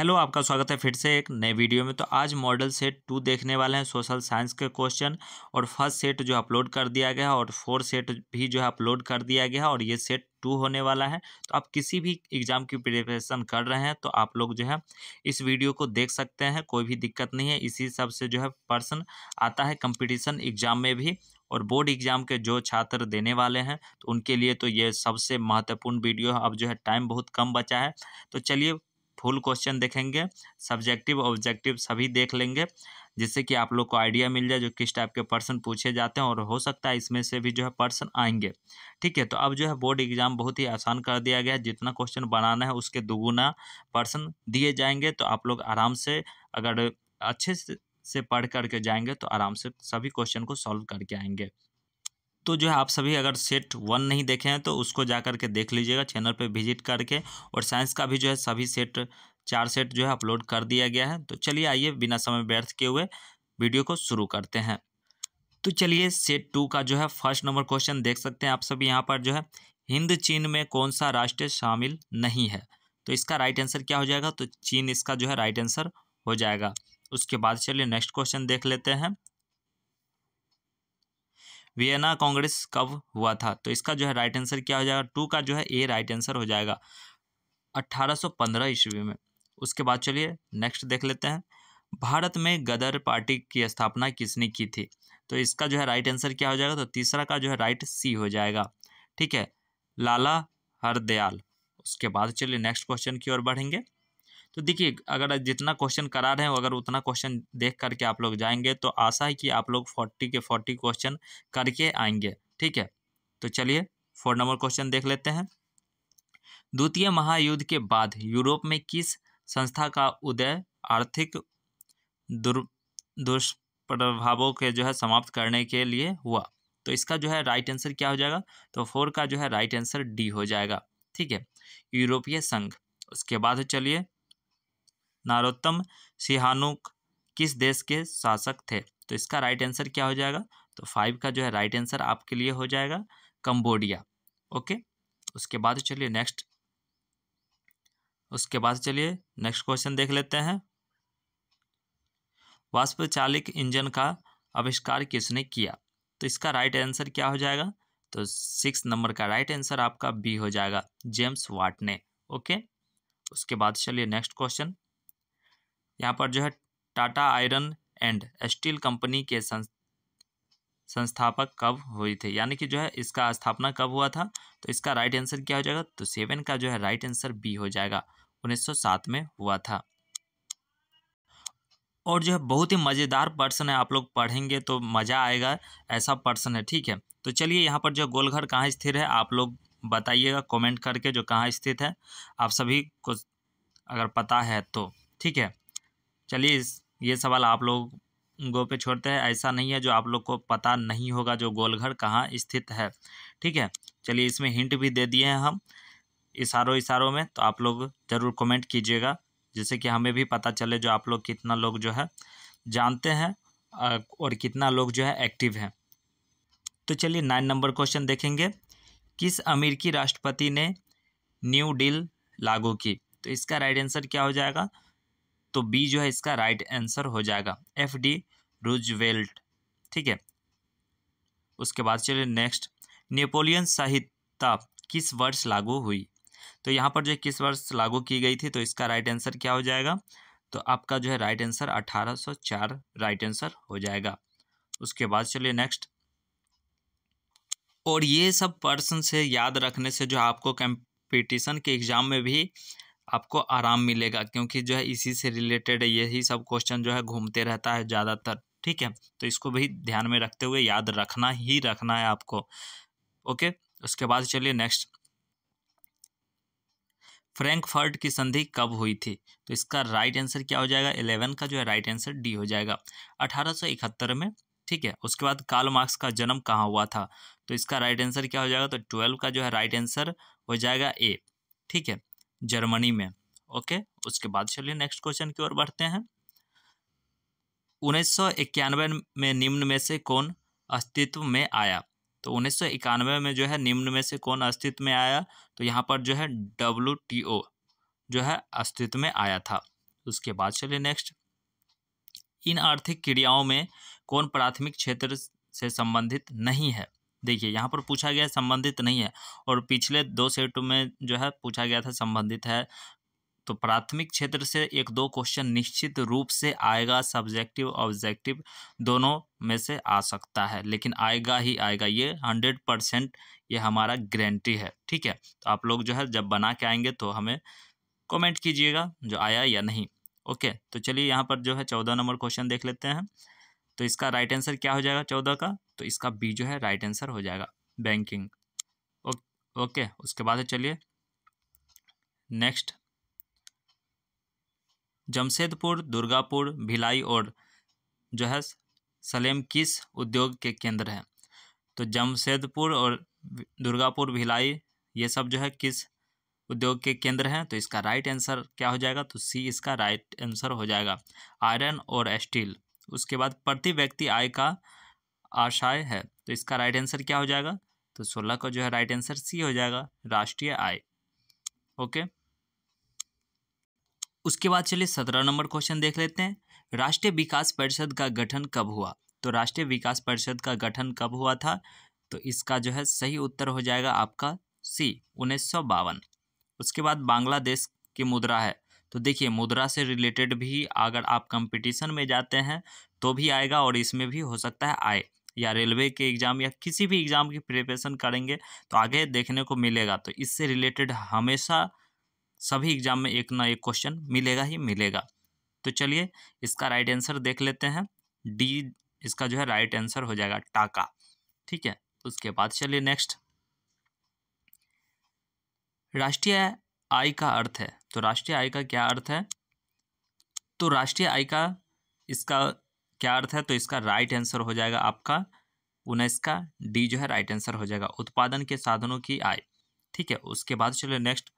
hello आपका स्वागत है फिर से एक नए वीडियो में तो आज मॉडल सेट टू देखने वाले हैं सोशल साइंस के क्वेश्चन और फर्स्ट सेट जो अपलोड कर दिया गया है और फोर सेट भी जो है अपलोड कर दिया गया है और ये सेट टू होने वाला है तो आप किसी भी एग्ज़ाम की प्रिपरेशन कर रहे हैं तो आप लोग जो है इस वीडियो को देख सकते हैं कोई भी दिक्कत नहीं है इसी हिसाब से जो है पर्सन आता है कंपटीशन एग्ज़ाम में भी और बोर्ड एग्ज़ाम के जो छात्र देने वाले हैं तो उनके लिए तो ये सबसे महत्वपूर्ण वीडियो है अब जो है टाइम बहुत कम बचा है तो चलिए फुल क्वेश्चन देखेंगे सब्जेक्टिव ऑब्जेक्टिव सभी देख लेंगे जिससे कि आप लोग को आइडिया मिल जाए जो किस टाइप के पर्सन पूछे जाते हैं और हो सकता है इसमें से भी जो है पर्सन आएंगे ठीक है तो अब जो है बोर्ड एग्जाम बहुत ही आसान कर दिया गया है जितना क्वेश्चन बनाना है उसके दोगुना पर्सन दिए जाएंगे तो आप लोग आराम से अगर अच्छे से पढ़ करके जाएंगे तो आराम से सभी क्वेश्चन को सॉल्व करके आएंगे तो जो है आप सभी अगर सेट वन नहीं देखे हैं तो उसको जा करके देख लीजिएगा चैनल पे विजिट करके और साइंस का भी जो है सभी सेट चार सेट जो है अपलोड कर दिया गया है तो चलिए आइए बिना समय व्यर्थ किए हुए वीडियो को शुरू करते हैं तो चलिए सेट टू का जो है फर्स्ट नंबर क्वेश्चन देख सकते हैं आप सभी यहाँ पर जो है हिंद चीन में कौन सा राष्ट्र शामिल नहीं है तो इसका राइट आंसर क्या हो जाएगा तो चीन इसका जो है राइट आंसर हो जाएगा उसके बाद चलिए नेक्स्ट क्वेश्चन देख लेते हैं वियना कांग्रेस कब हुआ था तो इसका जो है राइट आंसर क्या हो जाएगा टू का जो है ए राइट आंसर हो जाएगा 1815 ईस्वी में उसके बाद चलिए नेक्स्ट देख लेते हैं भारत में गदर पार्टी की स्थापना किसने की थी तो इसका जो है राइट आंसर क्या हो जाएगा तो तीसरा का जो है राइट सी हो जाएगा ठीक है लाला हरदयाल उसके बाद चलिए नेक्स्ट क्वेश्चन की ओर बढ़ेंगे तो देखिए अगर जितना क्वेश्चन करा रहे हैं अगर उतना क्वेश्चन देख करके आप लोग जाएंगे तो आशा है कि आप लोग फोर्टी के फोर्टी क्वेश्चन करके आएंगे ठीक है तो चलिए फोर नंबर क्वेश्चन देख लेते हैं द्वितीय महायुद्ध के बाद यूरोप में किस संस्था का उदय आर्थिक दुर दुष्प्रभावों के जो है समाप्त करने के लिए हुआ तो इसका जो है राइट आंसर क्या हो जाएगा तो फोर का जो है राइट आंसर डी हो जाएगा ठीक है यूरोपीय संघ उसके बाद चलिए नरोत्तम सिहानुक किस देश के शासक थे तो इसका राइट आंसर क्या हो जाएगा तो फाइव का जो है राइट आंसर आपके लिए हो जाएगा कंबोडिया ओके उसके बाद चलिए नेक्स्ट उसके बाद चलिए नेक्स्ट क्वेश्चन देख लेते हैं वाष्प इंजन का आविष्कार किसने किया तो इसका राइट आंसर क्या हो जाएगा तो सिक्स नंबर का राइट आंसर आपका बी हो जाएगा जेम्स वाट ने ओके उसके बाद चलिए नेक्स्ट क्वेश्चन यहाँ पर जो है Tata iron and steel company के संस्थापक कब हुई थी यानी कि जो है इसका स्थापना कब हुआ था तो इसका राइट आंसर क्या हो जाएगा तो सेवन का जो है राइट आंसर बी हो जाएगा 1907 में हुआ था और जो है बहुत ही मज़ेदार पर्सन है आप लोग पढ़ेंगे तो मज़ा आएगा ऐसा पर्सन है ठीक है तो चलिए यहाँ पर जो गोलघर कहाँ स्थिर है आप लोग बताइएगा कमेंट करके जो कहाँ स्थित है आप सभी को अगर पता है तो ठीक है चलिए इस ये सवाल आप लोगों पे छोड़ते हैं ऐसा नहीं है जो आप लोग को पता नहीं होगा जो गोलघर कहाँ स्थित है ठीक है चलिए इसमें हिंट भी दे दिए हैं हम इशारों इशारों में तो आप लोग ज़रूर कमेंट कीजिएगा जैसे कि हमें भी पता चले जो आप लोग कितना लोग जो है जानते हैं और कितना लोग जो है एक्टिव हैं तो चलिए नाइन नंबर क्वेश्चन देखेंगे किस अमेरिकी राष्ट्रपति ने न्यू डील लागू की तो इसका राइट आंसर क्या हो जाएगा तो बी जो है इसका राइट आंसर हो जाएगा एफ डी रूजवेल्ट ठीक है उसके बाद चलिए नेक्स्ट नेपोलियन संहिता किस वर्ष लागू हुई तो यहाँ पर जो किस वर्ष लागू की गई थी तो इसका राइट आंसर क्या हो जाएगा तो आपका जो है राइट आंसर 1804 राइट आंसर हो जाएगा उसके बाद चलिए नेक्स्ट और ये सब पर्सन से याद रखने से जो आपको कंपटीशन के एग्ज़ाम में भी आपको आराम मिलेगा क्योंकि जो है इसी से रिलेटेड यही सब क्वेश्चन जो है घूमते रहता है ज़्यादातर ठीक है तो इसको भी ध्यान में रखते हुए याद रखना ही रखना है आपको ओके उसके बाद चलिए नेक्स्ट फ्रैंकफर्ट की संधि कब हुई थी तो इसका राइट आंसर क्या हो जाएगा इलेवन का जो है राइट आंसर डी हो जाएगा अठारह में ठीक है उसके बाद कार्ल मार्क्स का जन्म कहाँ हुआ था तो इसका राइट आंसर क्या हो जाएगा तो ट्वेल्व का जो है राइट आंसर हो जाएगा ए ठीक है जर्मनी में ओके उसके बाद चलिए नेक्स्ट क्वेश्चन की ओर बढ़ते हैं उन्नीस में निम्न में से कौन अस्तित्व में आया तो उन्नीस में जो है निम्न में से कौन अस्तित्व में आया तो यहाँ पर जो है डब्ल्यू जो है अस्तित्व में आया था उसके बाद चलिए नेक्स्ट इन आर्थिक क्रियाओं में कौन प्राथमिक क्षेत्र से संबंधित नहीं है देखिए यहाँ पर पूछा गया संबंधित नहीं है और पिछले दो सेट में जो है पूछा गया था संबंधित है तो प्राथमिक क्षेत्र से एक दो क्वेश्चन निश्चित रूप से आएगा सब्जेक्टिव ऑब्जेक्टिव दोनों में से आ सकता है लेकिन आएगा ही आएगा ये हंड्रेड परसेंट ये हमारा गारंटी है ठीक है तो आप लोग जो है जब बना के आएंगे तो हमें कमेंट कीजिएगा जो आया या नहीं ओके तो चलिए यहाँ पर जो है चौदह नंबर क्वेश्चन देख लेते हैं तो इसका राइट आंसर क्या हो जाएगा चौदह का तो इसका बी जो है राइट आंसर हो जाएगा बैंकिंग ओके उसके बाद चलिए नेक्स्ट जमशेदपुर दुर्गापुर भिलाई और जो है सलेम किस उद्योग के केंद्र हैं तो जमशेदपुर और दुर्गापुर भिलाई ये सब जो है किस उद्योग के केंद्र हैं तो इसका राइट आंसर क्या हो जाएगा तो सी इसका राइट आंसर हो जाएगा आयरन और स्टील उसके बाद प्रति व्यक्ति आय का आशय है तो इसका राइट आंसर क्या हो जाएगा तो सोलह का जो है राइट आंसर सी हो जाएगा राष्ट्रीय आय ओके उसके बाद चलिए सत्रह नंबर क्वेश्चन देख लेते हैं राष्ट्रीय विकास परिषद का गठन कब हुआ तो राष्ट्रीय विकास परिषद का गठन कब हुआ था तो इसका जो है सही उत्तर हो जाएगा आपका सी उन्नीस उसके बाद बांग्लादेश की मुद्रा है तो देखिए मुद्रा से रिलेटेड भी अगर आप कंपटीशन में जाते हैं तो भी आएगा और इसमें भी हो सकता है आए या रेलवे के एग्ज़ाम या किसी भी एग्ज़ाम की प्रिपरेशन करेंगे तो आगे देखने को मिलेगा तो इससे रिलेटेड हमेशा सभी एग्ज़ाम में एक ना एक क्वेश्चन मिलेगा ही मिलेगा तो चलिए इसका राइट आंसर देख लेते हैं डी इसका जो है राइट आंसर हो जाएगा टाका ठीक है उसके बाद चलिए नेक्स्ट राष्ट्रीय आय का अर्थ है तो राष्ट्रीय आय का क्या अर्थ है तो राष्ट्रीय आय का इसका क्या अर्थ है तो इसका राइट आंसर हो जाएगा आपका उन्नीस का डी जो है राइट आंसर हो जाएगा उत्पादन के साधनों की आय ठीक है उसके बाद चलो नेक्स्ट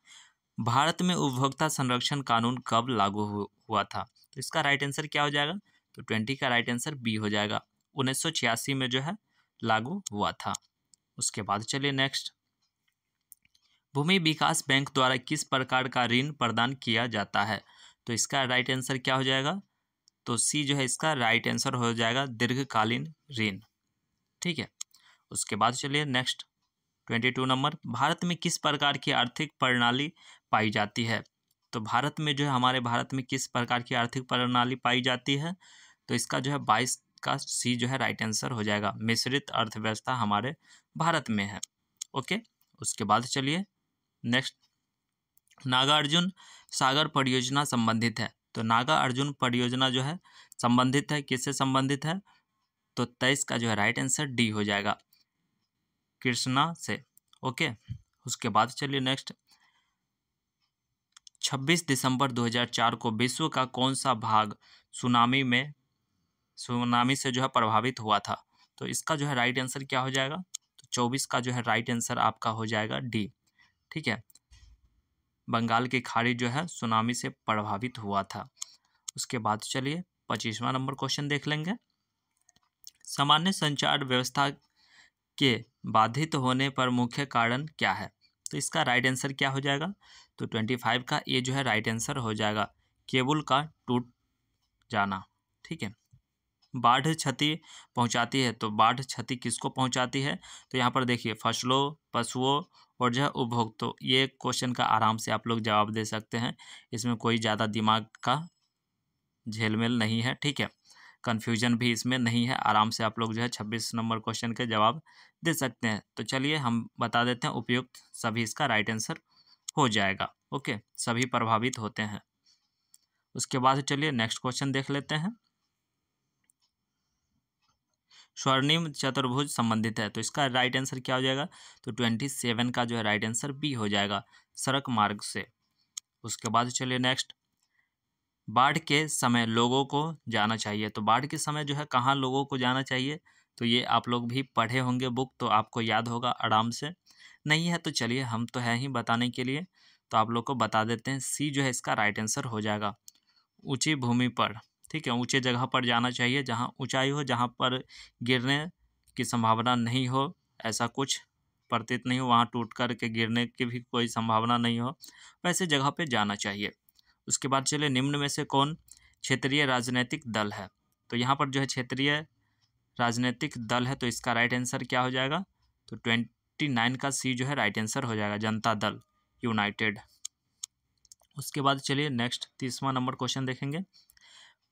भारत में उपभोक्ता संरक्षण कानून कब लागू हुआ था तो इसका राइट आंसर क्या हो जाएगा तो ट्वेंटी का राइट आंसर बी हो जाएगा उन्नीस में जो है लागू हुआ था उसके बाद चलिए नेक्स्ट भूमि विकास बैंक द्वारा किस प्रकार का ऋण प्रदान किया जाता है तो इसका राइट आंसर क्या हो जाएगा तो सी जो है इसका राइट आंसर हो जाएगा दीर्घकालीन ऋण ठीक है उसके बाद चलिए next twenty two number Bharat में किस प्रकार की आर्थिक प्रणाली पाई जाती है तो भारत में जो है हमारे भारत में किस प्रकार की आर्थिक प्रणाली पाई जाती है तो इसका जो है बाईस का सी जो है राइट आंसर हो जाएगा मिश्रित अर्थव्यवस्था हमारे भारत में है ओके उसके बाद चलिए नेक्स्ट नागा अर्जुन सागर परियोजना संबंधित है तो नागा अर्जुन परियोजना जो है संबंधित है किससे संबंधित है तो तेईस का जो है राइट आंसर डी हो जाएगा कृष्णा से ओके उसके बाद चलिए नेक्स्ट 26 दिसंबर 2004 को विश्व का कौन सा भाग सुनामी में सुनामी से जो है प्रभावित हुआ था तो इसका जो है राइट आंसर क्या हो जाएगा तो 24 का जो है राइट आंसर आपका हो जाएगा डी ठीक है बंगाल की खाड़ी जो है सुनामी से प्रभावित हुआ था उसके बाद चलिए पच्चीसवा नंबर क्वेश्चन देख लेंगे सामान्य संचार व्यवस्था के बाधित होने पर मुख्य कारण क्या है तो इसका राइट आंसर क्या हो जाएगा तो ट्वेंटी फाइव का ये जो है राइट आंसर हो जाएगा केबल का टूट जाना ठीक है बाढ़ क्षति पहुंचाती है तो बाढ़ क्षति किसको पहुंचाती है तो यहाँ पर देखिए फसलों पशुओं और जो है उपभोक्तों ये क्वेश्चन का आराम से आप लोग जवाब दे सकते हैं इसमें कोई ज़्यादा दिमाग का झेलमेल नहीं है ठीक है कन्फ्यूजन भी इसमें नहीं है आराम से आप लोग जो है छब्बीस नंबर क्वेश्चन के जवाब दे सकते हैं तो चलिए हम बता देते हैं उपयुक्त सभी इसका राइट आंसर हो जाएगा ओके सभी प्रभावित होते हैं उसके बाद चलिए नेक्स्ट क्वेश्चन देख लेते हैं स्वर्णिम चतुर्भुज संबंधित है तो इसका राइट आंसर क्या हो जाएगा तो ट्वेंटी सेवन का जो है राइट आंसर बी हो जाएगा सड़क मार्ग से उसके बाद चलिए नेक्स्ट बाढ़ के समय लोगों को जाना चाहिए तो बाढ़ के समय जो है कहाँ लोगों को जाना चाहिए तो ये आप लोग भी पढ़े होंगे बुक तो आपको याद होगा आराम से नहीं है तो चलिए हम तो है ही बताने के लिए तो आप लोग को बता देते हैं सी जो है इसका राइट आंसर हो जाएगा ऊँची भूमि पर ठीक है ऊँचे जगह पर जाना चाहिए जहाँ ऊँचाई हो जहाँ पर गिरने की संभावना नहीं हो ऐसा कुछ प्रतीत नहीं हो वहाँ टूट कर के गिरने की भी कोई संभावना नहीं हो वैसे जगह पर जाना चाहिए उसके बाद चले निम्न में से कौन क्षेत्रीय राजनीतिक दल है तो यहाँ पर जो है क्षेत्रीय राजनीतिक दल है तो इसका राइट आंसर क्या हो जाएगा तो ट्वेंटी नाइन का सी जो है राइट आंसर हो जाएगा जनता दल यूनाइटेड उसके बाद चलिए नेक्स्ट तीसवा नंबर क्वेश्चन देखेंगे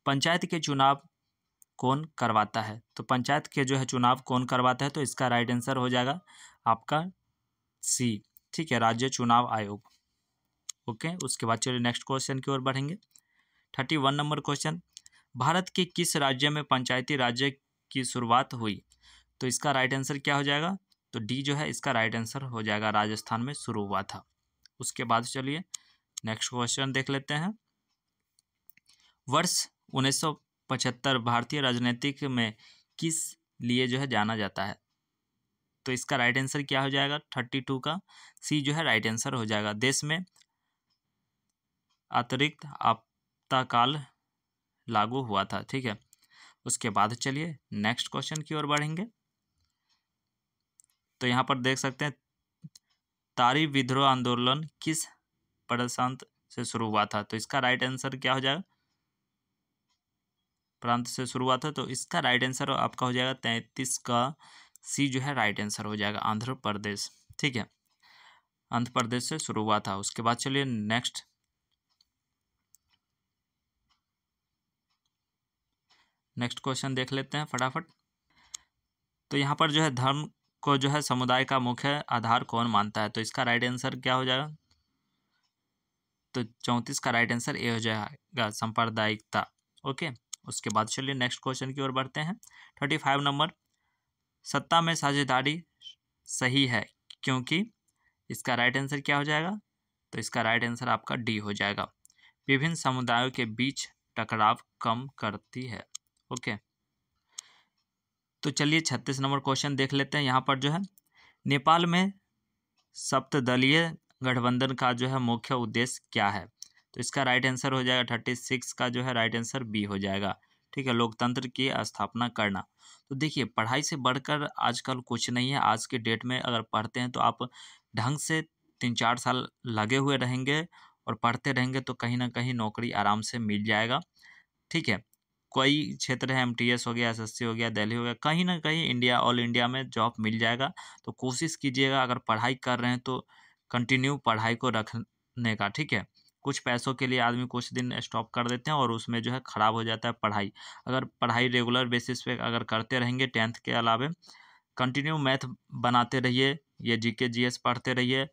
पंचायत के चुनाव कौन करवाता है तो पंचायत के जो है चुनाव कौन करवाता है तो इसका राइट आंसर हो जाएगा आपका सी ठीक है राज्य चुनाव आयोग ओके उसके बाद चलिए नेक्स्ट क्वेश्चन की ओर बढ़ेंगे thirty one number question Bharat के किस राज्य में पंचायती राज्य की शुरुआत हुई तो इसका राइट आंसर क्या हो जाएगा तो डी जो है इसका राइट आंसर हो जाएगा राजस्थान में शुरू हुआ था उसके बाद चलिए नेक्स्ट क्वेश्चन देख लेते हैं वर्ष 1975 भारतीय राजनीतिक में किस लिए जो है जाना जाता है तो इसका राइट आंसर क्या हो जाएगा थर्टी टू का सी जो है राइट आंसर हो जाएगा देश में अतिरिक्त आपताकाल लागू हुआ था ठीक है उसके बाद चलिए नेक्स्ट क्वेश्चन की ओर बढ़ेंगे तो यहाँ पर देख सकते हैं तारी विद्रोह आंदोलन किस प्रशांत से शुरू हुआ था तो इसका राइट आंसर क्या हो जाएगा प्रांत से शुरुआत है तो इसका राइट आंसर आपका हो जाएगा तैंतीस का सी जो है राइट आंसर हो जाएगा आंध्र प्रदेश ठीक है आंध्र प्रदेश से शुरू हुआ था उसके बाद चलिए नेक्स्ट नेक्स्ट क्वेश्चन देख लेते हैं फटाफट तो यहाँ पर जो है धर्म को जो है समुदाय का मुख्य आधार कौन मानता है तो इसका राइट आंसर क्या हो जाएगा तो चौंतीस का राइट आंसर ए हो जाएगा सांप्रदायिकता ओके उसके बाद चलिए नेक्स्ट क्वेश्चन की ओर बढ़ते हैं थर्टी फाइव नंबर सत्ता में साझेदारी सही है क्योंकि इसका राइट आंसर क्या हो जाएगा तो इसका राइट आंसर आपका डी हो जाएगा विभिन्न समुदायों के बीच टकराव कम करती है ओके तो चलिए छत्तीस नंबर क्वेश्चन देख लेते हैं यहाँ पर जो है नेपाल में सप्तलीय गठबंधन का जो है मुख्य उद्देश्य क्या है तो इसका राइट आंसर हो जाएगा थर्टी सिक्स का जो है राइट आंसर बी हो जाएगा ठीक है लोकतंत्र की स्थापना करना तो देखिए पढ़ाई से बढ़कर आजकल कुछ नहीं है आज के डेट में अगर पढ़ते हैं तो आप ढंग से तीन चार साल लगे हुए रहेंगे और पढ़ते रहेंगे तो कहीं ना कहीं नौकरी आराम से मिल जाएगा ठीक है कोई क्षेत्र है एमटीएस हो गया एसएससी हो गया दिल्ली हो गया कहीं ना कहीं इंडिया ऑल इंडिया में जॉब मिल जाएगा तो कोशिश कीजिएगा अगर पढ़ाई कर रहे हैं तो कंटिन्यू पढ़ाई को रखने का ठीक है कुछ पैसों के लिए आदमी कुछ दिन स्टॉप कर देते हैं और उसमें जो है ख़राब हो जाता है पढ़ाई अगर पढ़ाई रेगुलर बेसिस पे अगर करते रहेंगे टेंथ के अलावे कंटिन्यू मैथ बनाते रहिए या जी के जी एस पढ़ते रहिए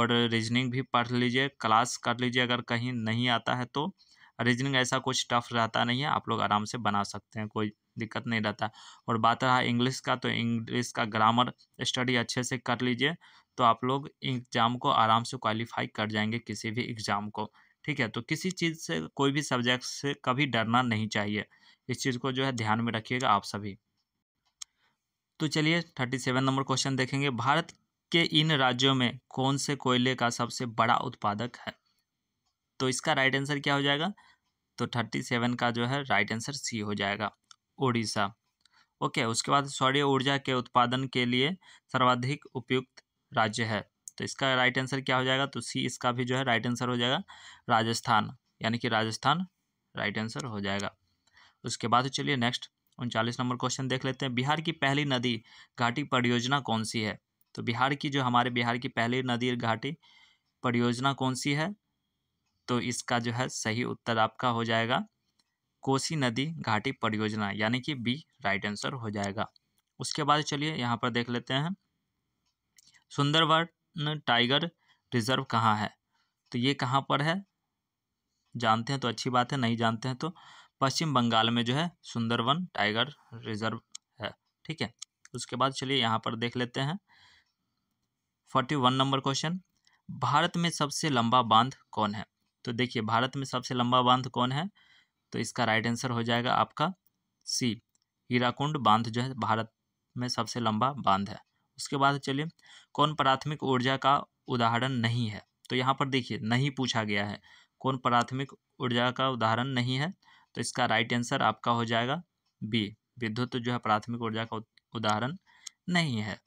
और रीजनिंग भी पढ़ लीजिए क्लास कर लीजिए अगर कहीं नहीं आता है तो रीजनिंग ऐसा कुछ टफ रहता नहीं है आप लोग आराम से बना सकते हैं कोई दिक्कत नहीं रहता और बात रहा इंग्लिश का तो इंग्लिश का ग्रामर स्टडी अच्छे से कर लीजिए तो आप लोग एग्ज़ाम को आराम से क्वालिफाई कर जाएंगे किसी भी एग्ज़ाम को ठीक है तो किसी चीज़ से कोई भी सब्जेक्ट से कभी डरना नहीं चाहिए इस चीज़ को जो है ध्यान में रखिएगा आप सभी तो चलिए थर्टी सेवन नंबर क्वेश्चन देखेंगे भारत के इन राज्यों में कौन से कोयले का सबसे बड़ा उत्पादक है तो इसका राइट आंसर क्या हो जाएगा तो थर्टी सेवन का जो है राइट आंसर सी हो जाएगा उड़ीसा ओके उसके बाद सौर्य ऊर्जा के उत्पादन के लिए सर्वाधिक उपयुक्त राज्य है तो इसका राइट आंसर क्या हो जाएगा तो सी इसका भी जो है राइट आंसर हो जाएगा राजस्थान यानी कि राजस्थान राइट आंसर हो जाएगा उसके बाद चलिए नेक्स्ट उनचालीस नंबर क्वेश्चन देख लेते हैं बिहार की पहली नदी घाटी परियोजना कौन सी है तो बिहार की जो हमारे बिहार की पहली नदी घाटी परियोजना कौन सी है तो इसका जो है सही उत्तर आपका हो जाएगा कोसी नदी घाटी परियोजना यानी कि बी राइट आंसर हो जाएगा उसके बाद चलिए यहाँ पर देख लेते हैं सुंदरवन टाइगर रिजर्व कहाँ है तो ये कहाँ पर है जानते हैं तो अच्छी बात है नहीं जानते हैं तो पश्चिम बंगाल में जो है सुंदरवन टाइगर रिजर्व है ठीक है उसके बाद चलिए यहाँ पर देख लेते हैं forty one number question Bharat में सबसे लंबा बांध कौन है तो देखिए भारत में सबसे लंबा बांध कौन है तो इसका राइट आंसर हो जाएगा आपका सी हीराकुंड बांध जो है भारत में सबसे लंबा बांध है उसके बाद चलिए कौन प्राथमिक ऊर्जा का उदाहरण नहीं है तो यहाँ पर देखिए नहीं पूछा गया है कौन प्राथमिक ऊर्जा का उदाहरण नहीं है तो इसका राइट आंसर आपका हो जाएगा बी विद्युत जो है प्राथमिक ऊर्जा का उदाहरण नहीं है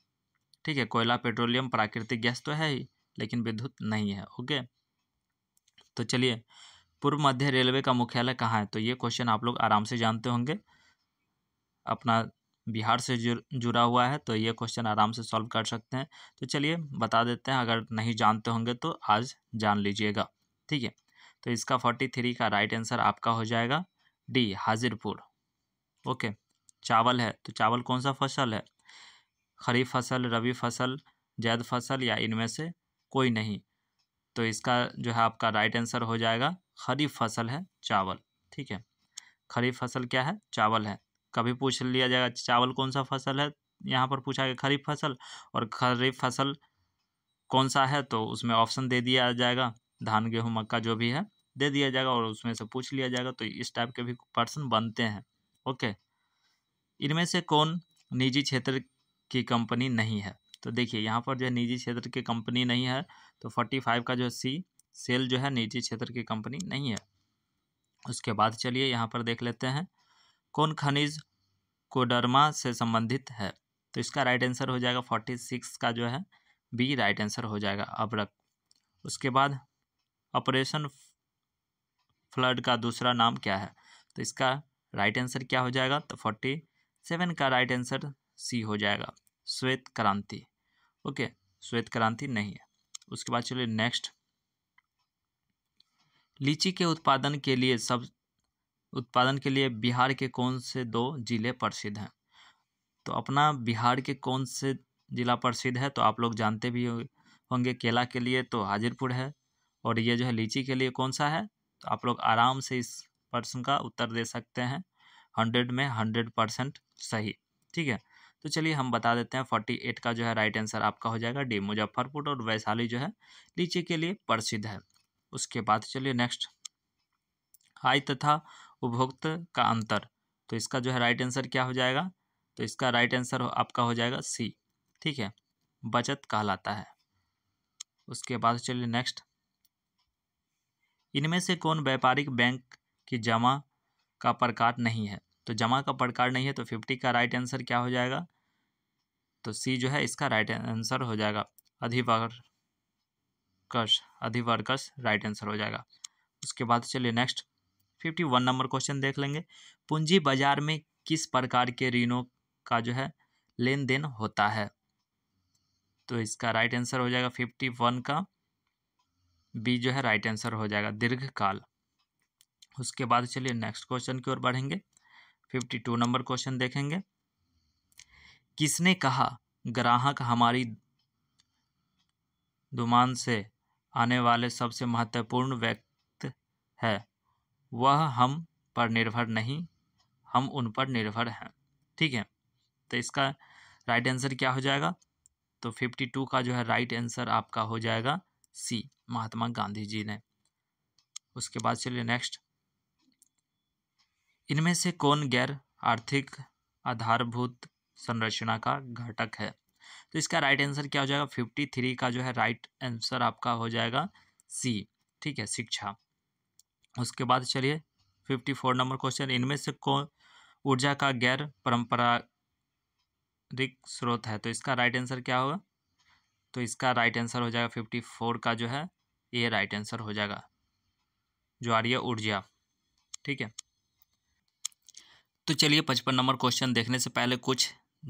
ठीक है कोयला पेट्रोलियम प्राकृतिक गैस तो है ही लेकिन विद्युत नहीं है ओके तो चलिए पूर्व मध्य रेलवे का मुख्यालय कहाँ है तो ये क्वेश्चन आप लोग आराम से जानते होंगे अपना बिहार से जुड़ा हुआ है तो ये क्वेश्चन आराम से सॉल्व कर सकते हैं तो चलिए बता देते हैं अगर नहीं जानते होंगे तो आज जान लीजिएगा ठीक है तो इसका फोर्टी थ्री का राइट आंसर आपका हो जाएगा डी हाजिरपुर ओके चावल है तो चावल कौन सा फसल है खरीफ फसल रबी फसल जैद फसल या इनमें से कोई नहीं तो इसका जो है आपका राइट आंसर हो जाएगा खरीफ फसल है चावल ठीक है खरीफ फसल क्या है चावल है कभी पूछ लिया जाएगा चावल कौन सा फसल है यहाँ पर पूछा गया खरीफ फसल और खरीफ फसल कौन सा है तो उसमें ऑप्शन दे दिया जाएगा धान गेहूँ मक्का जो भी है दे दिया जाएगा और उसमें से पूछ लिया जाएगा तो इस टाइप के भी पर्सन बनते हैं ओके इनमें से कौन निजी क्षेत्र की कंपनी नहीं है तो देखिए यहाँ पर जो है निजी क्षेत्र की कंपनी नहीं है तो फोर्टी फाइव का जो सी सेल जो है निजी क्षेत्र की कंपनी नहीं है उसके बाद चलिए यहाँ पर देख लेते हैं कौन खनिज कोडरमा से संबंधित है तो इसका राइट आंसर हो जाएगा फोर्टी सिक्स का जो है बी राइट आंसर हो जाएगा अब्रक उसके बाद ऑपरेशन फ्लड का दूसरा नाम क्या है तो इसका राइट आंसर क्या हो जाएगा तो फोर्टी सेवन का राइट आंसर सी हो जाएगा श्वेत क्रांति ओके श्वेत क्रांति नहीं है उसके बाद चलिए नेक्स्ट लीची के उत्पादन के लिए सब उत्पादन के लिए बिहार के कौन से दो जिले प्रसिद्ध हैं तो अपना बिहार के कौन से जिला प्रसिद्ध है तो आप लोग जानते भी होंगे केला के लिए तो हाजिरपुर है और ये जो है लीची के लिए कौन सा है तो आप लोग आराम से इस प्रश्न का उत्तर दे सकते हैं हंड्रेड में हंड्रेड परसेंट सही ठीक है तो चलिए हम बता देते हैं फोर्टी एट का जो है राइट आंसर आपका हो जाएगा डी मुजफ्फरपुर और वैशाली जो है लीची के लिए प्रसिद्ध है उसके बाद चलिए नेक्स्ट आय तथा उपभोक्त का अंतर तो इसका जो है राइट आंसर क्या हो जाएगा तो इसका राइट आंसर आपका हो जाएगा सी ठीक है बचत कहलाता है उसके बाद चलिए नेक्स्ट इनमें से कौन व्यापारिक बैंक की जमा का प्रकार नहीं है तो जमा का प्रकार नहीं है तो फिफ्टी का राइट आंसर क्या हो जाएगा तो सी जो है इसका राइट आंसर हो जाएगा अधिवर्कर्ष अधिवर्कर्ष राइट आंसर हो जाएगा उसके बाद चलिए next fifty one number question देख लेंगे पूंजी बाजार में किस प्रकार के ऋणों का जो है लेन देन होता है तो इसका राइट आंसर हो जाएगा फिफ्टी वन का बी जो है राइट आंसर हो जाएगा दीर्घकाल उसके बाद चलिए नेक्स्ट क्वेश्चन की ओर बढ़ेंगे फिफ्टी टू नंबर क्वेश्चन देखेंगे किसने कहा ग्राहक हमारी दुमान से आने वाले सबसे महत्वपूर्ण व्यक्त है वह हम पर निर्भर नहीं हम उन पर निर्भर हैं ठीक है तो इसका राइट आंसर क्या हो जाएगा तो फिफ्टी टू का जो है राइट आंसर आपका हो जाएगा सी महात्मा गांधी जी ने उसके बाद चलिए नेक्स्ट इनमें से कौन गैर आर्थिक आधारभूत संरचना का घटक है तो इसका राइट आंसर क्या हो जाएगा फिफ्टी थ्री का जो है राइट आंसर आपका हो जाएगा सी ठीक है शिक्षा उसके बाद चलिए फिफ्टी फोर नंबर क्वेश्चन इनमें से कौन ऊर्जा का गैर परंपरारिक स्रोत है तो इसका राइट आंसर क्या होगा तो इसका राइट आंसर हो जाएगा फिफ्टी फोर का जो है ये राइट आंसर हो जाएगा जो आ रही है ऊर्जा ठीक है तो चलिए पचपन नंबर क्वेश्चन देखने से पहले कुछ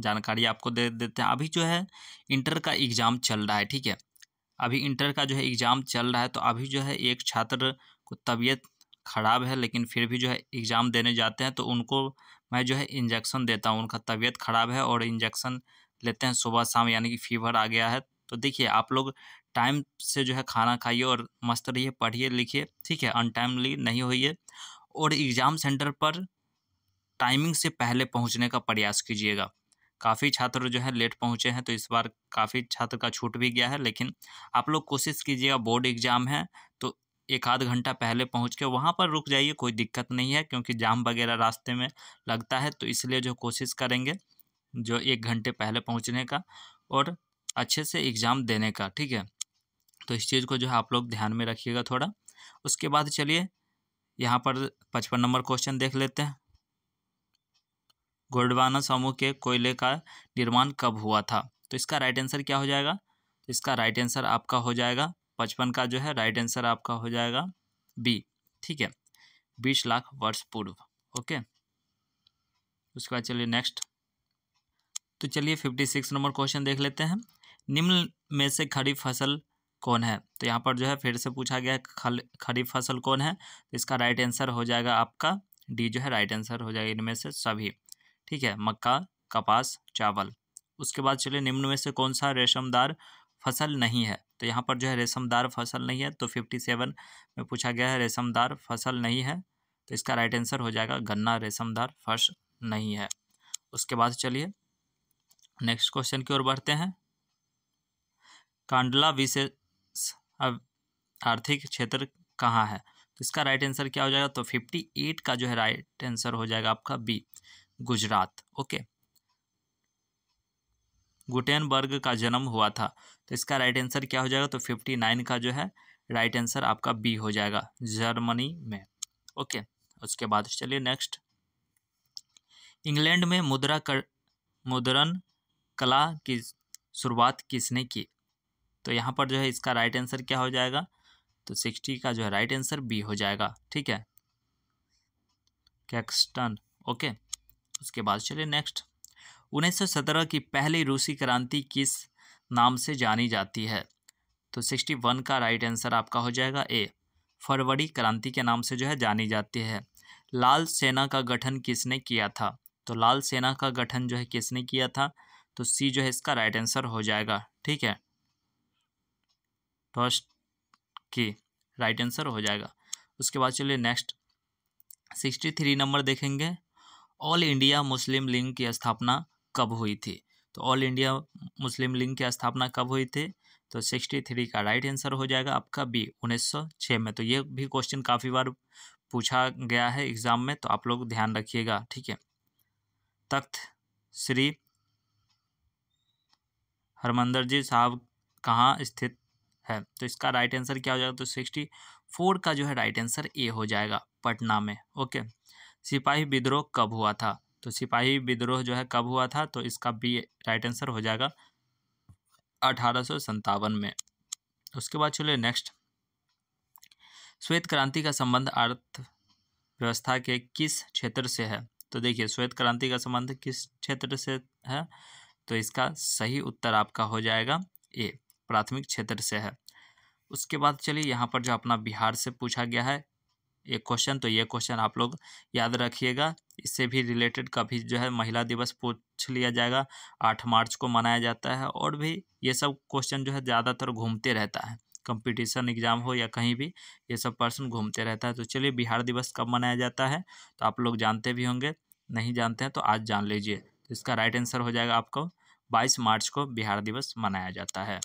जानकारी आपको दे देते हैं अभी जो है इंटर का एग्ज़ाम चल रहा है ठीक है अभी इंटर का जो है एग्ज़ाम चल रहा है तो अभी जो है एक छात्र को तबीयत ख़राब है लेकिन फिर भी जो है एग्ज़ाम देने जाते हैं तो उनको मैं जो है इंजेक्शन देता हूँ उनका तबीयत ख़राब है और इंजेक्शन लेते हैं सुबह शाम यानी कि फीवर आ गया है तो देखिए आप लोग टाइम से जो है खाना खाइए और मस्त रहिए पढ़िए लिखिए ठीक है अनटाइमली नहीं होइए और एग्ज़ाम सेंटर पर टाइमिंग से पहले पहुंचने का प्रयास कीजिएगा काफ़ी छात्र जो है लेट पहुंचे हैं तो इस बार काफ़ी छात्र का छूट भी गया है लेकिन आप लोग कोशिश कीजिएगा बोर्ड एग्ज़ाम है तो एक आध घंटा पहले पहुंच के वहाँ पर रुक जाइए कोई दिक्कत नहीं है क्योंकि जाम वगैरह रास्ते में लगता है तो इसलिए जो कोशिश करेंगे जो एक घंटे पहले पहुँचने का और अच्छे से एग्ज़ाम देने का ठीक है तो इस चीज़ को जो है आप लोग ध्यान में रखिएगा थोड़ा उसके बाद चलिए यहाँ पर पचपन नंबर क्वेश्चन देख लेते हैं गोडवाना समूह के कोयले का निर्माण कब हुआ था तो इसका राइट आंसर क्या हो जाएगा तो इसका राइट आंसर आपका हो जाएगा पचपन का जो है राइट आंसर आपका हो जाएगा बी ठीक है बीस लाख वर्ष पूर्व ओके उसके बाद चलिए नेक्स्ट तो चलिए फिफ्टी सिक्स नंबर क्वेश्चन देख लेते हैं निम्न में से खरीफ फसल कौन है तो यहाँ पर जो है फिर से पूछा गया खल खरीफ फसल कौन है तो इसका राइट आंसर हो जाएगा आपका डी जो है राइट आंसर हो जाएगा इनमें से सभी ठीक है मक्का कपास चावल उसके बाद चलिए निम्न में से कौन सा रेशमदार फसल नहीं है तो यहाँ पर जो है रेशमदार फसल नहीं है तो फिफ्टी सेवन में पूछा गया है रेशमदार फसल नहीं है तो इसका राइट आंसर हो जाएगा गन्ना रेशमदार फर्श नहीं है उसके बाद चलिए नेक्स्ट क्वेश्चन की ओर बढ़ते हैं कांडला विशेष आर्थिक क्षेत्र कहाँ है तो इसका राइट आंसर क्या हो जाएगा तो फिफ्टी एट का जो है राइट आंसर हो जाएगा आपका बी गुजरात ओके गुटेनबर्ग का जन्म हुआ था तो इसका राइट आंसर क्या हो जाएगा तो फिफ्टी नाइन का जो है राइट आंसर आपका बी हो जाएगा जर्मनी में ओके उसके बाद चलिए नेक्स्ट इंग्लैंड में मुद्रा कर मुद्रण कला की शुरुआत किसने की तो यहाँ पर जो है इसका राइट आंसर क्या हो जाएगा तो सिक्सटी का जो है राइट आंसर बी हो जाएगा ठीक है कैक्सटन ओके उसके बाद चले नेक्स्ट 1917 की पहली रूसी क्रांति किस नाम से जानी जाती है तो 61 का राइट आंसर आपका हो जाएगा ए फरवरी क्रांति के नाम से जो है जानी जाती है लाल सेना का गठन किसने किया था तो लाल सेना का गठन जो है किसने किया था तो सी जो है इसका राइट आंसर हो जाएगा ठीक है फर्स्ट की राइट आंसर हो जाएगा उसके बाद चलिए नेक्स्ट सिक्सटी थ्री नंबर देखेंगे ऑल इंडिया मुस्लिम लीग की स्थापना कब हुई थी तो ऑल इंडिया मुस्लिम लीग की स्थापना कब हुई थी तो सिक्सटी थ्री का राइट आंसर हो जाएगा आपका बी उन्नीस सौ छः में तो ये भी क्वेश्चन काफ़ी बार पूछा गया है एग्ज़ाम में तो आप लोग ध्यान रखिएगा ठीक है तख्त श्री हरमंदर जी साहब कहाँ स्थित है तो इसका राइट आंसर क्या हो जाएगा तो सिक्सटी फोर का जो है राइट आंसर ए हो जाएगा पटना में ओके सिपाही विद्रोह कब हुआ था तो सिपाही विद्रोह जो है कब हुआ था तो इसका बी राइट आंसर हो जाएगा अठारह में उसके बाद चलिए नेक्स्ट श्वेत क्रांति का संबंध अर्थव्यवस्था के किस क्षेत्र से है तो देखिए श्वेत क्रांति का संबंध किस क्षेत्र से है तो इसका सही उत्तर आपका हो जाएगा ए प्राथमिक क्षेत्र से है उसके बाद चलिए यहाँ पर जो अपना बिहार से पूछा गया है एक क्वेश्चन तो ये क्वेश्चन आप लोग याद रखिएगा इससे भी रिलेटेड कभी जो है महिला दिवस पूछ लिया जाएगा आठ मार्च को मनाया जाता है और भी ये सब क्वेश्चन जो है ज़्यादातर घूमते रहता है कंपटीशन एग्जाम हो या कहीं भी ये सब पर्सन घूमते रहता है तो चलिए बिहार दिवस कब मनाया जाता है तो आप लोग जानते भी होंगे नहीं जानते हैं तो आज जान लीजिए तो इसका राइट आंसर हो जाएगा आपको बाईस मार्च को बिहार दिवस मनाया जाता है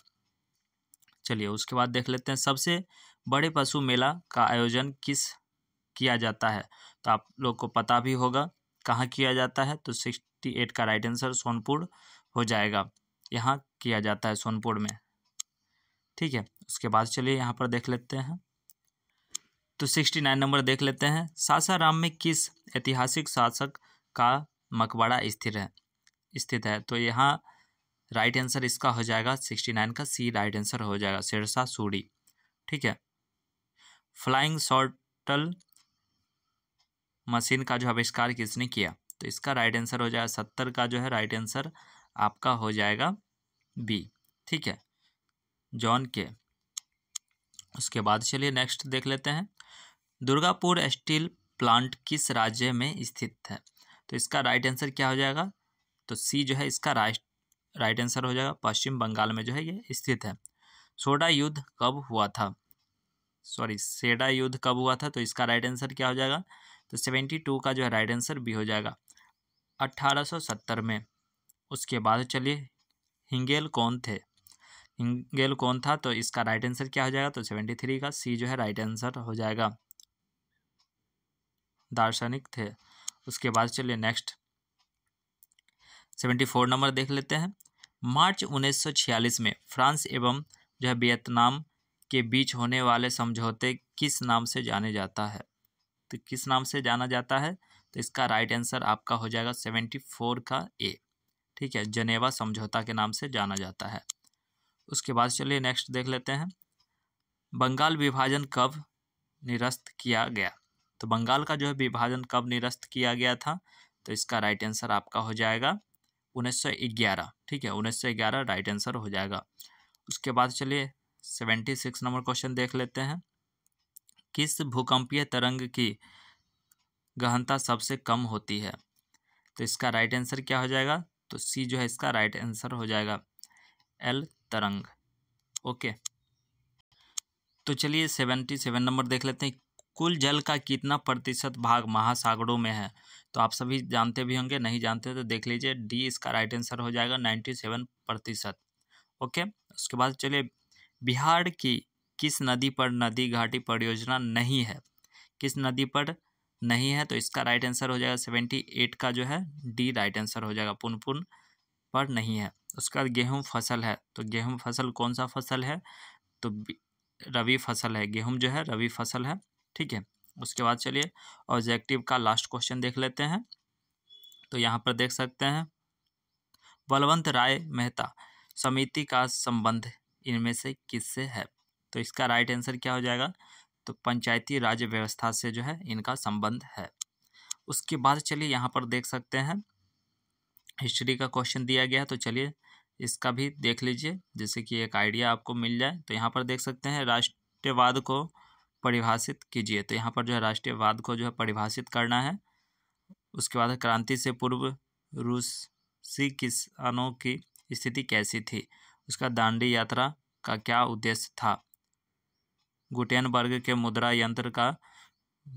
चलिए उसके बाद देख लेते हैं सबसे बड़े पशु मेला का आयोजन किस किया जाता है तो आप लोग को पता भी होगा कहाँ किया जाता है तो सिक्सटी एट का राइट आंसर सोनपुर हो जाएगा यहाँ किया जाता है सोनपुर में ठीक है उसके बाद चलिए यहाँ पर देख लेते हैं तो सिक्सटी नाइन नंबर देख लेते हैं सासाराम में किस ऐतिहासिक शासक का मकबरा स्थिर है स्थित है तो यहाँ राइट आंसर इसका हो जाएगा सिक्सटी नाइन का सी राइट आंसर हो जाएगा शेरशाह सूरी ठीक है फ्लाइंग शॉर्टल मशीन का जो आविष्कार किसने किया तो इसका राइट आंसर हो जाएगा सत्तर का जो है राइट आंसर आपका हो जाएगा बी ठीक है जॉन के उसके बाद चलिए नेक्स्ट देख लेते हैं दुर्गापुर स्टील प्लांट किस राज्य में स्थित है तो इसका राइट आंसर क्या हो जाएगा तो सी जो है इसका राइट राइट आंसर हो जाएगा पश्चिम बंगाल में जो है ये स्थित है सोडा युद्ध कब हुआ था सॉरी सेडा युद्ध कब हुआ था तो इसका राइट आंसर क्या हो जाएगा तो सेवेंटी टू का जो है राइट आंसर बी हो जाएगा अट्ठारह सौ सत्तर में उसके बाद चलिए हिंगेल कौन थे हिंगेल कौन था तो इसका राइट आंसर क्या हो जाएगा तो सेवेंटी थ्री का सी जो है राइट आंसर हो जाएगा दार्शनिक थे उसके बाद चलिए नेक्स्ट सेवेंटी फोर नंबर देख लेते हैं मार्च उन्नीस सौ छियालीस में फ्रांस एवं जो है वियतनाम के बीच होने वाले समझौते किस नाम से जाने जाता है तो किस नाम से जाना जाता है तो इसका राइट आंसर आपका हो जाएगा सेवेंटी फोर का ए ठीक है जनेवा समझौता के नाम से जाना जाता है उसके बाद चलिए नेक्स्ट देख लेते हैं बंगाल विभाजन कब निरस्त किया गया तो बंगाल का जो है विभाजन कब निरस्त किया गया था तो इसका राइट आंसर आपका हो जाएगा ग्यारह ठीक है ग्यारह राइट आंसर हो जाएगा उसके बाद चलिए सिक्स नंबर क्वेश्चन देख लेते हैं किस भूकंपीय तरंग की गहनता सबसे कम होती है तो इसका राइट आंसर क्या हो जाएगा तो सी जो है इसका राइट आंसर हो जाएगा एल तरंग ओके तो चलिए सेवेंटी सेवन नंबर देख लेते हैं कुल जल का कितना प्रतिशत भाग महासागरों में है तो आप सभी जानते भी होंगे नहीं जानते तो देख लीजिए डी इसका राइट आंसर हो जाएगा नाइन्टी सेवन प्रतिशत ओके उसके बाद चलिए बिहार की किस नदी पर नदी घाटी परियोजना नहीं है किस नदी पर नहीं है तो इसका राइट आंसर हो जाएगा सेवेंटी एट का जो है डी राइट आंसर हो जाएगा पुनपुन पर नहीं है उसका गेहूं फसल है तो गेहूं फसल कौन सा फसल है तो रवि फसल है गेहूं जो है रवि फसल है ठीक है उसके बाद चलिए ऑब्जेक्टिव का लास्ट क्वेश्चन देख लेते हैं तो यहाँ पर देख सकते हैं बलवंत राय मेहता समिति का संबंध इनमें से किससे है तो इसका राइट आंसर क्या हो जाएगा तो पंचायती राज्य व्यवस्था से जो है इनका संबंध है उसके बाद चलिए यहाँ पर देख सकते हैं हिस्ट्री का क्वेश्चन दिया गया है तो चलिए इसका भी देख लीजिए जैसे कि एक आइडिया आपको मिल जाए तो यहाँ पर देख सकते हैं राष्ट्रवाद को परिभाषित कीजिए तो यहाँ पर जो है राष्ट्रीयवाद को जो है परिभाषित करना है उसके बाद क्रांति से पूर्व रूसी किसानों की स्थिति कैसी थी उसका दांडी यात्रा का क्या उद्देश्य था गुटेनबर्ग के मुद्रा यंत्र का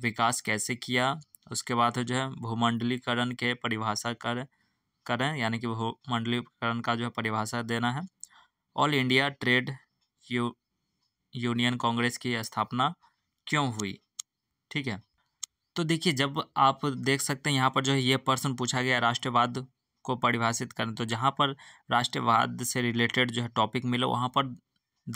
विकास कैसे किया उसके बाद जो है भूमंडलीकरण के परिभाषा कर करें यानी कि भूमंडलीकरण का जो है परिभाषा देना है ऑल इंडिया ट्रेड यू यूनियन कांग्रेस की स्थापना क्यों हुई ठीक है तो देखिए जब आप देख सकते हैं यहाँ पर जो है ये प्रश्न पूछा गया राष्ट्रवाद को परिभाषित करें तो जहाँ पर राष्ट्रवाद से रिलेटेड जो है टॉपिक मिले वहाँ पर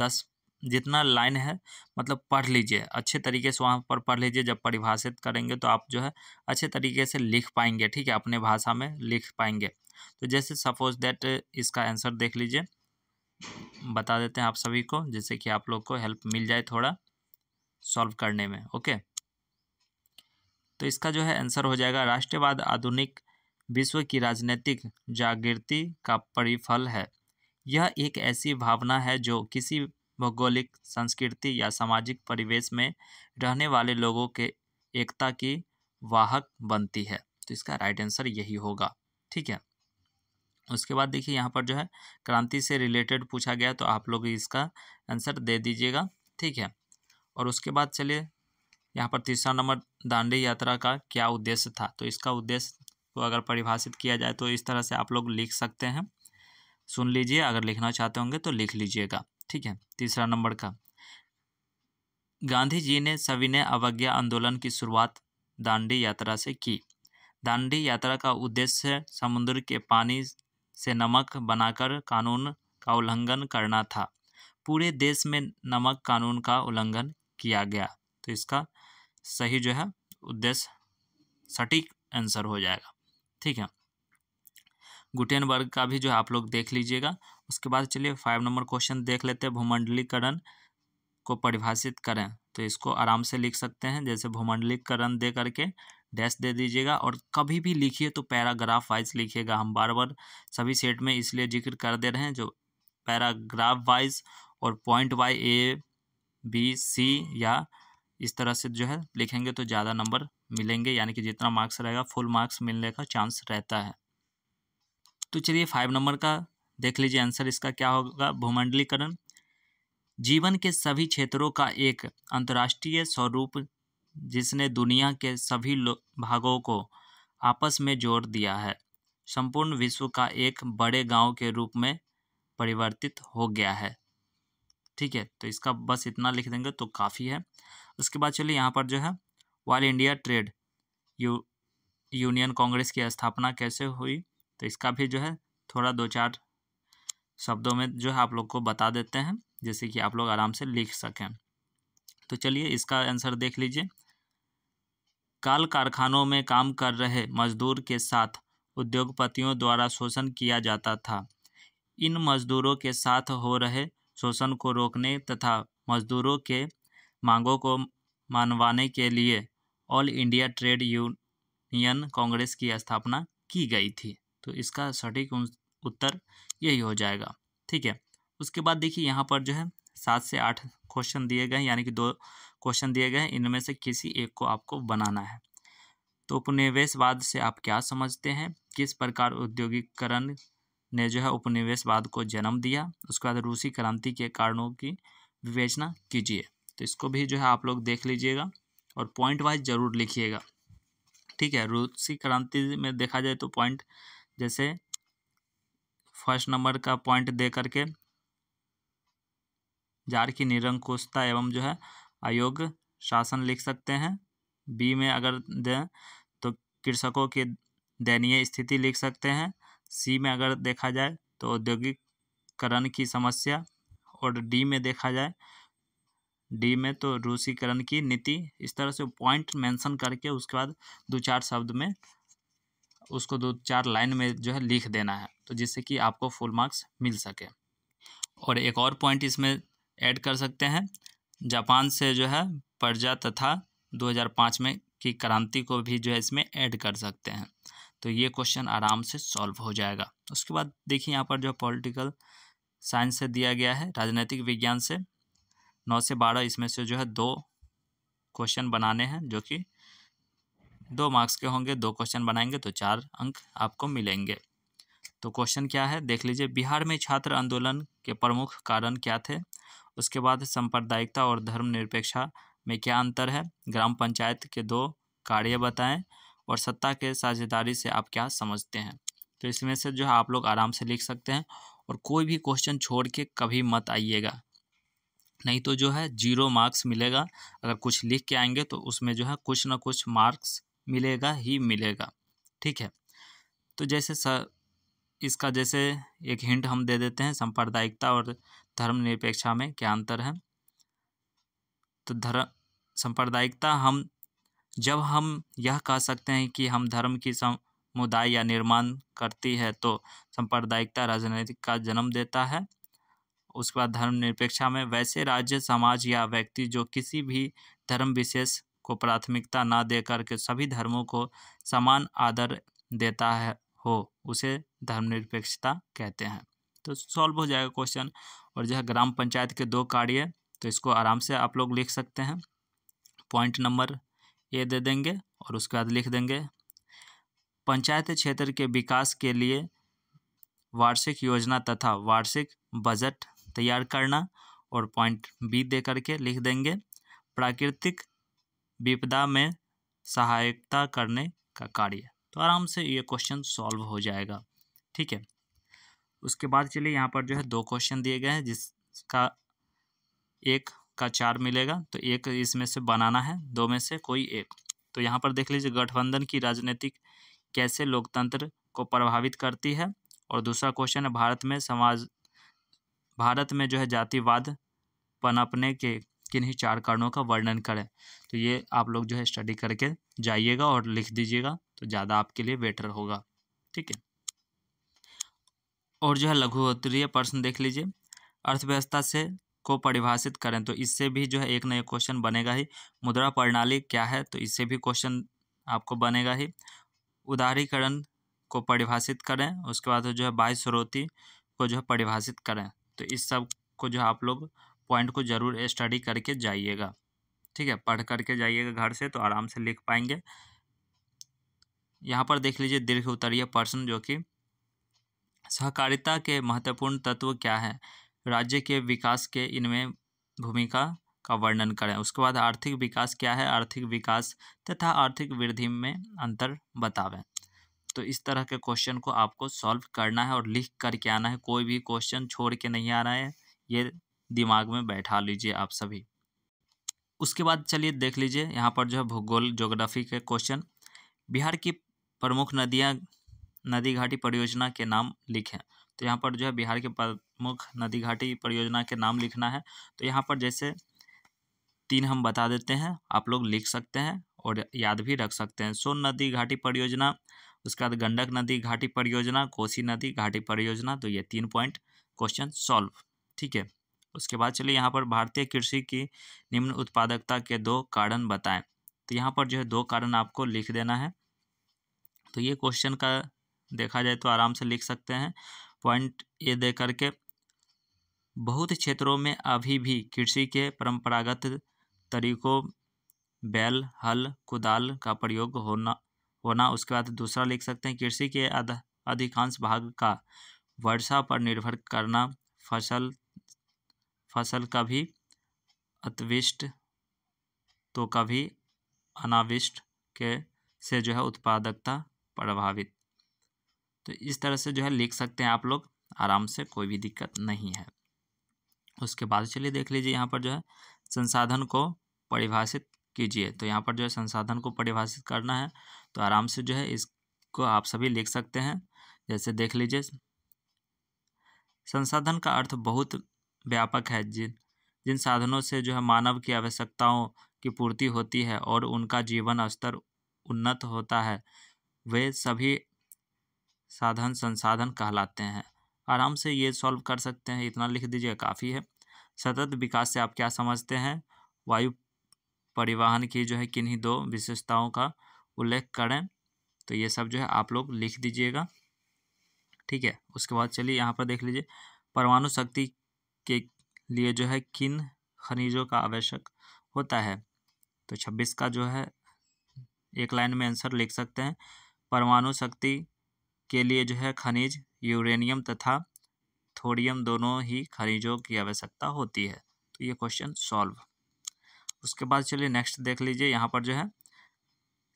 दस जितना लाइन है मतलब पढ़ लीजिए अच्छे तरीके से वहाँ पर पढ़ लीजिए जब परिभाषित करेंगे तो आप जो है अच्छे तरीके से लिख पाएंगे ठीक है अपने भाषा में लिख पाएंगे तो जैसे सपोज दैट इसका आंसर देख लीजिए बता देते हैं आप सभी को जैसे कि आप लोग को हेल्प मिल जाए थोड़ा सॉल्व करने में ओके तो इसका जो है आंसर हो जाएगा राष्ट्रवाद आधुनिक विश्व की राजनीतिक जागृति का परिफल है यह एक ऐसी भावना है जो किसी भौगोलिक संस्कृति या सामाजिक परिवेश में रहने वाले लोगों के एकता की वाहक बनती है तो इसका राइट आंसर यही होगा ठीक है उसके बाद देखिए यहाँ पर जो है क्रांति से रिलेटेड पूछा गया तो आप लोग इसका आंसर दे दीजिएगा ठीक है और उसके बाद चलिए यहाँ पर तीसरा नंबर दांडी यात्रा का क्या उद्देश्य था तो इसका उद्देश्य को अगर परिभाषित किया जाए तो इस तरह से आप लोग लिख सकते हैं सुन लीजिए अगर लिखना चाहते होंगे तो लिख लीजिएगा ठीक है तीसरा नंबर का गांधी जी ने सविनय अवज्ञा आंदोलन की शुरुआत दांडी यात्रा से की दांडी यात्रा का उद्देश्य समुद्र के पानी से नमक बनाकर कानून का उल्लंघन करना था पूरे देश में नमक कानून का उल्लंघन किया गया तो इसका सही जो है उद्देश्य सटीक आंसर हो जाएगा ठीक है गुटेनबर्ग का भी जो आप लोग देख लीजिएगा उसके बाद चलिए फाइव नंबर क्वेश्चन देख लेते हैं भूमंडलीकरण को परिभाषित करें तो इसको आराम से लिख सकते हैं जैसे भूमंडलीकरण दे करके डैश दे दीजिएगा और कभी भी लिखिए तो पैराग्राफ वाइज लिखिएगा हम बार बार सभी सेट में इसलिए जिक्र कर दे रहे हैं जो पैराग्राफ वाइज और point wise A B C या इस तरह से जो है लिखेंगे तो ज़्यादा नंबर मिलेंगे यानी कि जितना मार्क्स रहेगा फुल मार्क्स मिलने का चांस रहता है तो चलिए फाइव नंबर का देख लीजिए आंसर इसका क्या होगा भूमंडलीकरण जीवन के सभी क्षेत्रों का एक अंतर्राष्ट्रीय स्वरूप जिसने दुनिया के सभी भागों को आपस में जोड़ दिया है संपूर्ण विश्व का एक बड़े गांव के रूप में परिवर्तित हो गया है ठीक है तो इसका बस इतना लिख देंगे तो काफ़ी है उसके बाद चलिए यहाँ पर जो है वाल इंडिया ट्रेड यू यूनियन कांग्रेस की स्थापना कैसे हुई तो इसका भी जो है थोड़ा दो चार शब्दों में जो है आप लोग को बता देते हैं जैसे कि आप लोग आराम से लिख सकें तो चलिए इसका आंसर देख लीजिए काल कारखानों में काम कर रहे मजदूर के साथ उद्योगपतियों द्वारा शोषण किया जाता था इन मजदूरों के साथ हो रहे शोषण को रोकने तथा मजदूरों के मांगों को मानवाने के लिए all India trade union Congress की स्थापना की गई थी तो इसका सटीक उत्तर यही हो जाएगा ठीक है उसके बाद देखिए यहाँ पर जो है सात से आठ क्वेश्चन दिए गए हैं यानी कि दो क्वेश्चन दिए गए हैं इनमें से किसी एक को आपको बनाना है तो उपनिवेशवाद से आप क्या समझते हैं किस प्रकार औद्योगिकरण ने जो है उपनिवेशवाद को जन्म दिया उसके बाद रूसी क्रांति के कारणों की विवेचना कीजिए तो इसको भी जो है आप लोग देख लीजिएगा और पॉइंट वाइज जरूर लिखिएगा ठीक है रूसी क्रांति में देखा जाए तो पॉइंट जैसे फर्स्ट नंबर का पॉइंट दे करके जार की निरंकुशता एवं जो है अयोग्य शासन लिख सकते हैं बी में अगर दें तो कृषकों की दयनीय स्थिति लिख सकते हैं सी में अगर देखा जाए तो औद्योगिकरण की समस्या और डी में देखा जाए डी में तो रूसीकरण की नीति इस तरह से पॉइंट मेंशन करके उसके बाद दो चार शब्द में उसको दो चार लाइन में जो है लिख देना है तो जिससे कि आपको फुल मार्क्स मिल सके और एक और पॉइंट इसमें ऐड कर सकते हैं जापान से जो है प्रजा तथा 2005 में की क्रांति को भी जो है इसमें ऐड कर सकते हैं तो ये क्वेश्चन आराम से सॉल्व हो जाएगा उसके बाद देखिए यहाँ पर जो पॉलिटिकल साइंस से दिया गया है राजनीतिक विज्ञान से नौ से बारह इसमें से जो है दो क्वेश्चन बनाने हैं जो कि दो मार्क्स के होंगे दो क्वेश्चन बनाएंगे तो चार अंक आपको मिलेंगे तो क्वेश्चन क्या है देख लीजिए बिहार में छात्र आंदोलन के प्रमुख कारण क्या थे उसके बाद सांप्रदायिकता और धर्मनिरपेक्षा में क्या अंतर है ग्राम पंचायत के दो कार्य बताएं और सत्ता के साझेदारी से आप क्या समझते हैं तो इसमें से जो है आप लोग आराम से लिख सकते हैं और कोई भी क्वेश्चन छोड़ के कभी मत आइएगा नहीं तो जो है जीरो मार्क्स मिलेगा अगर कुछ लिख के आएंगे तो उसमें जो है कुछ ना कुछ मार्क्स मिलेगा ही मिलेगा ठीक है तो जैसे स इसका जैसे एक हिंट हम दे देते हैं सांप्रदायिकता और धर्मनिरपेक्षा में क्या अंतर है तो धर्म सांप्रदायिकता हम जब हम यह कह सकते हैं कि हम धर्म की समुदाय या निर्माण करती है तो सांप्रदायिकता राजनीतिक का जन्म देता है उसके बाद धर्मनिरपेक्षा में वैसे राज्य समाज या व्यक्ति जो किसी भी धर्म विशेष को प्राथमिकता ना देकर के सभी धर्मों को समान आदर देता है हो उसे धर्मनिरपेक्षता कहते हैं तो सॉल्व हो जाएगा क्वेश्चन और जो है ग्राम पंचायत के दो कार्य तो इसको आराम से आप लोग लिख सकते हैं पॉइंट नंबर ए दे देंगे और उसके बाद लिख देंगे पंचायत क्षेत्र के विकास के लिए वार्षिक योजना तथा वार्षिक बजट तैयार करना और पॉइंट बी दे करके लिख देंगे प्राकृतिक विपदा में सहायता करने का कार्य तो आराम से ये क्वेश्चन सॉल्व हो जाएगा ठीक है उसके बाद चलिए यहाँ पर जो है दो क्वेश्चन दिए गए हैं जिसका एक का चार मिलेगा तो एक इसमें से बनाना है दो में से कोई एक तो यहाँ पर देख लीजिए गठबंधन की राजनीतिक कैसे लोकतंत्र को प्रभावित करती है और दूसरा क्वेश्चन है भारत में समाज भारत में जो है जातिवाद पनपने के किन ही चार कारणों का वर्णन करें तो ये आप लोग जो है स्टडी करके जाइएगा और लिख दीजिएगा तो ज़्यादा आपके लिए बेटर होगा ठीक है और जो है लघु उत्तरीय प्रश्न देख लीजिए अर्थव्यवस्था से को परिभाषित करें तो इससे भी जो है एक नया क्वेश्चन बनेगा ही मुद्रा प्रणाली क्या है तो इससे भी क्वेश्चन आपको बनेगा ही उदारीकरण को परिभाषित करें उसके बाद जो है बाह्य स्रोती को जो है परिभाषित करें तो इस सब को जो है आप लोग पॉइंट को ज़रूर स्टडी करके जाइएगा ठीक है पढ़ करके जाइएगा घर से तो आराम से लिख पाएंगे यहाँ पर देख लीजिए दीर्घ उत्तरीय प्रश्न जो कि सहकारिता के महत्वपूर्ण तत्व क्या है राज्य के विकास के इनमें भूमिका का वर्णन करें उसके बाद आर्थिक विकास क्या है आर्थिक विकास तथा आर्थिक वृद्धि में अंतर बतावें तो इस तरह के क्वेश्चन को आपको सॉल्व करना है और लिख करके आना है कोई भी क्वेश्चन छोड़ के नहीं आना है ये दिमाग में बैठा लीजिए आप सभी उसके बाद चलिए देख लीजिए यहाँ पर जो है भूगोल जोग्राफी के क्वेश्चन बिहार की प्रमुख नदियाँ नदी घाटी परियोजना के नाम लिखें तो यहाँ पर जो है बिहार के प्रमुख नदी घाटी परियोजना के नाम लिखना है तो यहाँ पर जैसे तीन हम बता देते हैं आप लोग लिख सकते हैं और याद भी रख सकते हैं सोन नदी घाटी परियोजना उसके बाद गंडक नदी घाटी परियोजना कोसी नदी घाटी परियोजना तो ये तीन पॉइंट क्वेश्चन सॉल्व ठीक है उसके बाद चलिए यहाँ पर भारतीय कृषि की निम्न उत्पादकता के दो कारण बताएं तो यहाँ पर जो है दो कारण आपको लिख देना है तो ये क्वेश्चन का देखा जाए तो आराम से लिख सकते हैं पॉइंट ये दे करके बहुत क्षेत्रों में अभी भी कृषि के परंपरागत तरीकों बैल हल कुदाल का प्रयोग होना होना उसके बाद दूसरा लिख सकते हैं कृषि के अधिकांश भाग का वर्षा पर निर्भर करना फसल फसल कभी अतविष्ट तो कभी अनाविष्ट के से जो है उत्पादकता प्रभावित तो इस तरह से जो है लिख सकते हैं आप लोग आराम से कोई भी दिक्कत नहीं है उसके बाद चलिए देख लीजिए यहाँ पर जो है संसाधन को परिभाषित कीजिए तो यहाँ पर जो है संसाधन को परिभाषित करना है तो आराम से जो है इसको आप सभी लिख सकते हैं जैसे देख लीजिए संसाधन का अर्थ बहुत व्यापक है जिन जिन साधनों से जो है मानव की आवश्यकताओं की पूर्ति होती है और उनका जीवन स्तर उन्नत होता है वे सभी साधन संसाधन कहलाते हैं आराम से ये सॉल्व कर सकते हैं इतना लिख दीजिए काफ़ी है सतत विकास से आप क्या समझते हैं वायु परिवहन की जो है किन्हीं दो विशेषताओं का उल्लेख करें तो ये सब जो है आप लोग लिख दीजिएगा ठीक है उसके बाद चलिए यहाँ पर देख लीजिए परमाणु शक्ति के लिए जो है किन खनिजों का आवश्यक होता है तो छब्बीस का जो है एक लाइन में आंसर लिख सकते हैं परमाणु शक्ति के लिए जो है खनिज यूरेनियम तथा थोड़ियम दोनों ही खनिजों की आवश्यकता होती है तो ये क्वेश्चन सॉल्व उसके बाद चलिए नेक्स्ट देख लीजिए यहाँ पर जो है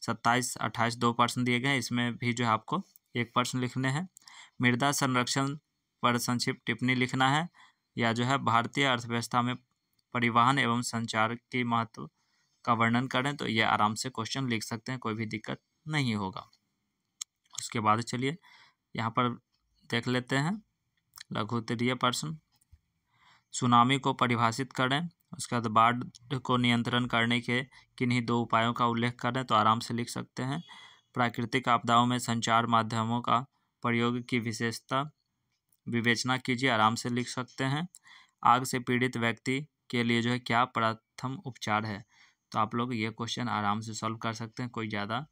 सत्ताईस अट्ठाईस दो पर्सन दिए गए इसमें भी जो है आपको एक पर्सन लिखने हैं मृदा संरक्षण पर संक्षिप्त टिप्पणी लिखना है या जो है भारतीय अर्थव्यवस्था में परिवहन एवं संचार के महत्व का वर्णन करें तो ये आराम से क्वेश्चन लिख सकते हैं कोई भी दिक्कत नहीं होगा उसके बाद चलिए यहाँ पर देख लेते हैं लघु तरीय प्रश्न सुनामी को परिभाषित करें उसके बाद बाढ़ को नियंत्रण करने के किन्हीं दो उपायों का उल्लेख करें तो आराम से लिख सकते हैं प्राकृतिक आपदाओं में संचार माध्यमों का प्रयोग की विशेषता विवेचना कीजिए आराम से लिख सकते हैं आग से पीड़ित व्यक्ति के लिए जो है क्या प्रथम उपचार है तो आप लोग ये क्वेश्चन आराम से सॉल्व कर सकते हैं कोई ज़्यादा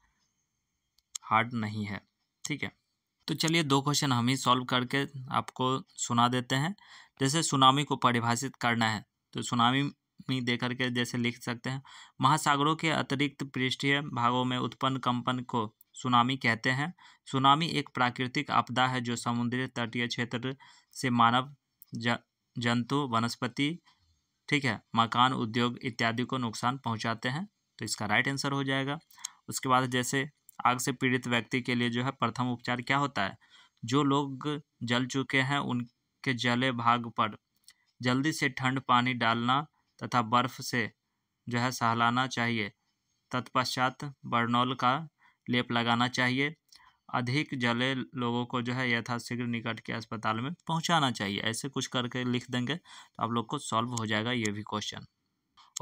हार्ड नहीं है ठीक है तो चलिए दो क्वेश्चन हम ही सॉल्व करके आपको सुना देते हैं जैसे सुनामी को परिभाषित करना है तो सुनामी में दे करके जैसे लिख सकते हैं महासागरों के अतिरिक्त पृष्ठीय भागों में उत्पन्न कंपन को सुनामी कहते हैं सुनामी एक प्राकृतिक आपदा है जो समुद्री तटीय क्षेत्र से मानव जंतु वनस्पति ठीक है मकान उद्योग इत्यादि को नुकसान पहुंचाते हैं तो इसका राइट आंसर हो जाएगा उसके बाद जैसे आग से पीड़ित व्यक्ति के लिए जो है प्रथम उपचार क्या होता है जो लोग जल चुके हैं उनके जले भाग पर जल्दी से ठंड पानी डालना तथा बर्फ़ से जो है सहलाना चाहिए तत्पश्चात बर्नौल का लेप लगाना चाहिए अधिक जले लोगों को जो है यथाशीघ्र निकट के अस्पताल में पहुंचाना चाहिए ऐसे कुछ करके लिख देंगे तो आप लोग को सॉल्व हो जाएगा ये भी क्वेश्चन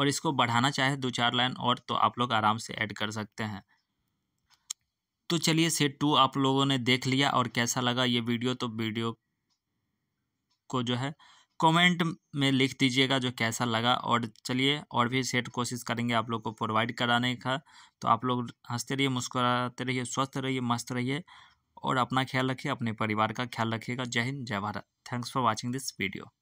और इसको बढ़ाना चाहे दो चार लाइन और तो आप लोग आराम से ऐड कर सकते हैं तो चलिए सेट टू आप लोगों ने देख लिया और कैसा लगा ये वीडियो तो वीडियो को जो है कमेंट में लिख दीजिएगा जो कैसा लगा और चलिए और भी सेट कोशिश करेंगे आप लोग को प्रोवाइड कराने का तो आप लोग हंसते रहिए मुस्कुराते रहिए स्वस्थ रहिए मस्त रहिए और अपना ख्याल रखिए अपने परिवार का ख्याल रखिएगा जय हिंद जय Bharat thanks for watching this video